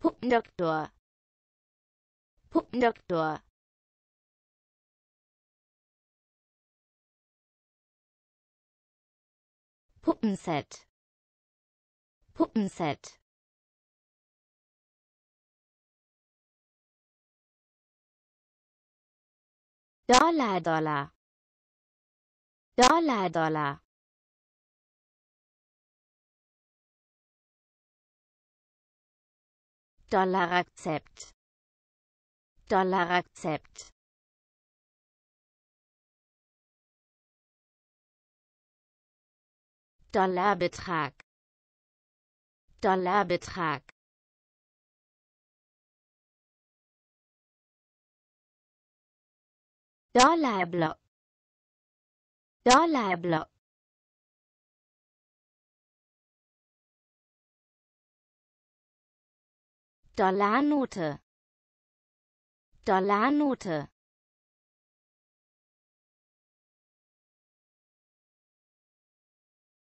Puppendoktor Puppendoktor Puppenset Puppenset Dollar Dollar Dollar Dollar Dollar Akzept Dollar Akzept Dollarbetrag Dollarbetrag Dollarblock Dollarblock Dollarnote Dollarnote